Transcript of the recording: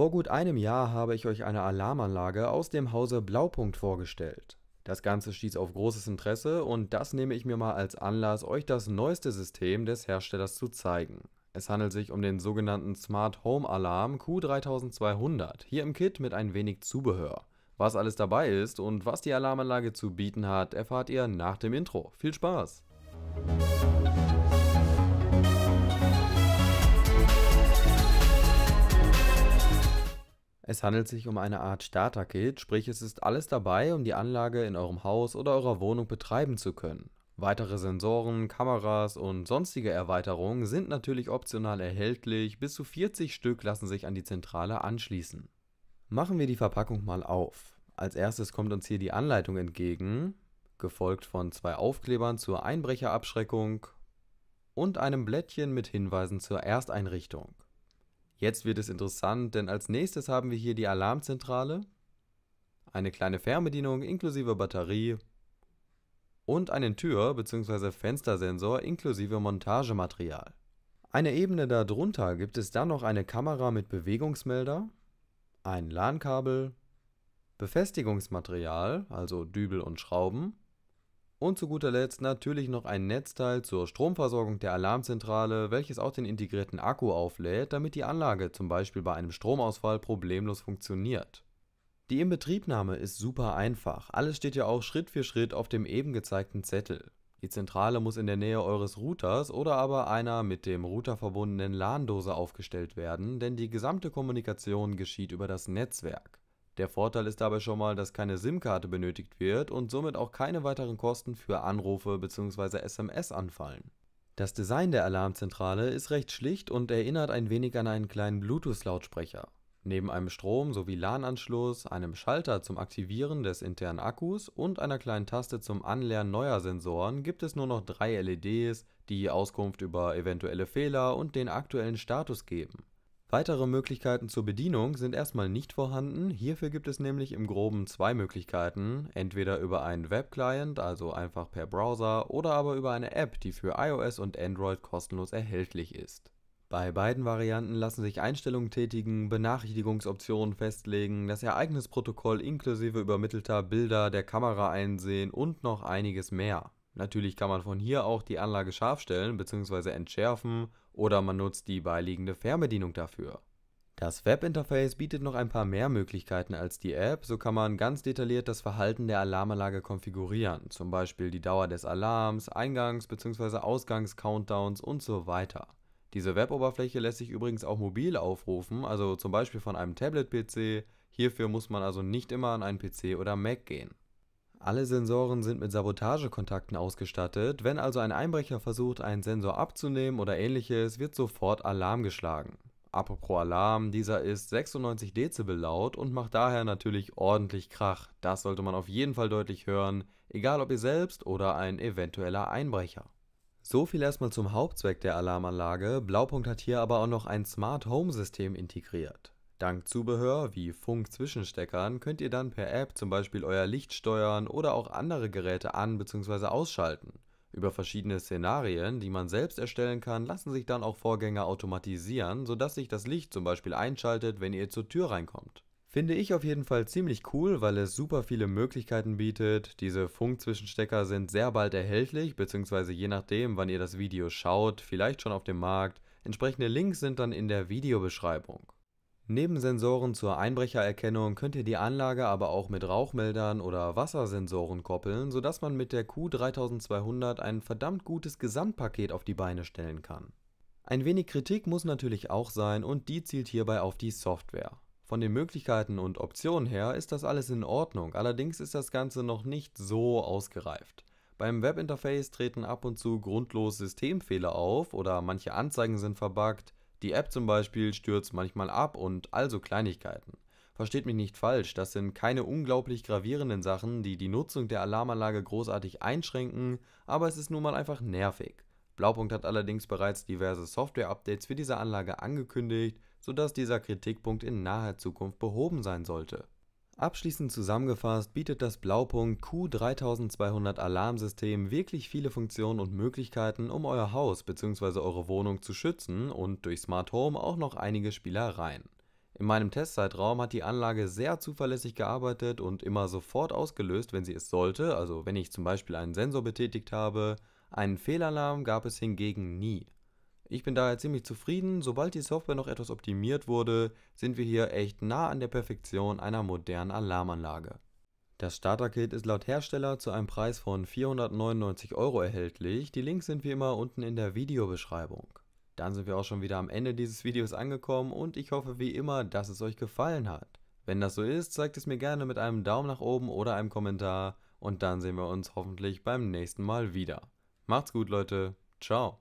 Vor gut einem Jahr habe ich euch eine Alarmanlage aus dem Hause Blaupunkt vorgestellt. Das Ganze stieß auf großes Interesse und das nehme ich mir mal als Anlass, euch das neueste System des Herstellers zu zeigen. Es handelt sich um den sogenannten Smart Home Alarm Q3200, hier im Kit mit ein wenig Zubehör. Was alles dabei ist und was die Alarmanlage zu bieten hat, erfahrt ihr nach dem Intro. Viel Spaß! Es handelt sich um eine Art Starter-Kit, sprich es ist alles dabei, um die Anlage in eurem Haus oder eurer Wohnung betreiben zu können. Weitere Sensoren, Kameras und sonstige Erweiterungen sind natürlich optional erhältlich, bis zu 40 Stück lassen sich an die Zentrale anschließen. Machen wir die Verpackung mal auf. Als erstes kommt uns hier die Anleitung entgegen, gefolgt von zwei Aufklebern zur Einbrecherabschreckung und einem Blättchen mit Hinweisen zur Ersteinrichtung. Jetzt wird es interessant, denn als nächstes haben wir hier die Alarmzentrale, eine kleine Fernbedienung inklusive Batterie und einen Tür- bzw. Fenstersensor inklusive Montagematerial. Eine Ebene darunter gibt es dann noch eine Kamera mit Bewegungsmelder, ein LAN-Kabel, Befestigungsmaterial, also Dübel und Schrauben und zu guter Letzt natürlich noch ein Netzteil zur Stromversorgung der Alarmzentrale, welches auch den integrierten Akku auflädt, damit die Anlage zum Beispiel bei einem Stromausfall problemlos funktioniert. Die Inbetriebnahme ist super einfach, alles steht ja auch Schritt für Schritt auf dem eben gezeigten Zettel. Die Zentrale muss in der Nähe eures Routers oder aber einer mit dem Router verbundenen LAN-Dose aufgestellt werden, denn die gesamte Kommunikation geschieht über das Netzwerk. Der Vorteil ist dabei schon mal, dass keine SIM-Karte benötigt wird und somit auch keine weiteren Kosten für Anrufe bzw. SMS anfallen. Das Design der Alarmzentrale ist recht schlicht und erinnert ein wenig an einen kleinen Bluetooth-Lautsprecher. Neben einem Strom- sowie LAN-Anschluss, einem Schalter zum Aktivieren des internen Akkus und einer kleinen Taste zum Anlernen neuer Sensoren gibt es nur noch drei LEDs, die Auskunft über eventuelle Fehler und den aktuellen Status geben. Weitere Möglichkeiten zur Bedienung sind erstmal nicht vorhanden. Hierfür gibt es nämlich im Groben zwei Möglichkeiten. Entweder über einen Webclient, also einfach per Browser, oder aber über eine App, die für iOS und Android kostenlos erhältlich ist. Bei beiden Varianten lassen sich Einstellungen tätigen, Benachrichtigungsoptionen festlegen, das Ereignisprotokoll inklusive übermittelter Bilder der Kamera einsehen und noch einiges mehr. Natürlich kann man von hier auch die Anlage scharf stellen bzw. entschärfen oder man nutzt die beiliegende Fernbedienung dafür. Das Webinterface bietet noch ein paar mehr Möglichkeiten als die App, so kann man ganz detailliert das Verhalten der Alarmanlage konfigurieren, zum Beispiel die Dauer des Alarms, Eingangs- bzw. Ausgangs-Countdowns und so weiter. Diese Weboberfläche lässt sich übrigens auch mobil aufrufen, also zum Beispiel von einem Tablet-PC, hierfür muss man also nicht immer an einen PC oder Mac gehen. Alle Sensoren sind mit Sabotagekontakten ausgestattet, wenn also ein Einbrecher versucht, einen Sensor abzunehmen oder ähnliches, wird sofort Alarm geschlagen. Apropos Alarm, dieser ist 96 Dezibel laut und macht daher natürlich ordentlich Krach. Das sollte man auf jeden Fall deutlich hören, egal ob ihr selbst oder ein eventueller Einbrecher. So viel erstmal zum Hauptzweck der Alarmanlage. Blaupunkt hat hier aber auch noch ein Smart Home System integriert. Dank Zubehör wie Funk-Zwischensteckern könnt ihr dann per App zum Beispiel euer Licht steuern oder auch andere Geräte an- bzw. ausschalten. Über verschiedene Szenarien, die man selbst erstellen kann, lassen sich dann auch Vorgänge automatisieren, sodass sich das Licht zum Beispiel einschaltet, wenn ihr zur Tür reinkommt. Finde ich auf jeden Fall ziemlich cool, weil es super viele Möglichkeiten bietet. Diese Funk-Zwischenstecker sind sehr bald erhältlich, beziehungsweise je nachdem, wann ihr das Video schaut, vielleicht schon auf dem Markt. Entsprechende Links sind dann in der Videobeschreibung. Neben Sensoren zur Einbrechererkennung könnt ihr die Anlage aber auch mit Rauchmeldern oder Wassersensoren koppeln, sodass man mit der Q3200 ein verdammt gutes Gesamtpaket auf die Beine stellen kann. Ein wenig Kritik muss natürlich auch sein und die zielt hierbei auf die Software. Von den Möglichkeiten und Optionen her ist das alles in Ordnung, allerdings ist das Ganze noch nicht so ausgereift. Beim Webinterface treten ab und zu grundlos Systemfehler auf oder manche Anzeigen sind verbuggt, die App zum Beispiel stürzt manchmal ab und also Kleinigkeiten. Versteht mich nicht falsch, das sind keine unglaublich gravierenden Sachen, die die Nutzung der Alarmanlage großartig einschränken, aber es ist nun mal einfach nervig. Blaupunkt hat allerdings bereits diverse Software-Updates für diese Anlage angekündigt, sodass dieser Kritikpunkt in naher Zukunft behoben sein sollte. Abschließend zusammengefasst bietet das Blaupunkt Q3200 Alarmsystem wirklich viele Funktionen und Möglichkeiten, um euer Haus bzw. eure Wohnung zu schützen und durch Smart Home auch noch einige Spielereien. In meinem Testzeitraum hat die Anlage sehr zuverlässig gearbeitet und immer sofort ausgelöst, wenn sie es sollte, also wenn ich zum Beispiel einen Sensor betätigt habe. Einen Fehlalarm gab es hingegen nie. Ich bin daher ziemlich zufrieden. Sobald die Software noch etwas optimiert wurde, sind wir hier echt nah an der Perfektion einer modernen Alarmanlage. Das Starterkit ist laut Hersteller zu einem Preis von 499 Euro erhältlich. Die Links sind wie immer unten in der Videobeschreibung. Dann sind wir auch schon wieder am Ende dieses Videos angekommen und ich hoffe wie immer, dass es euch gefallen hat. Wenn das so ist, zeigt es mir gerne mit einem Daumen nach oben oder einem Kommentar und dann sehen wir uns hoffentlich beim nächsten Mal wieder. Macht's gut Leute, ciao.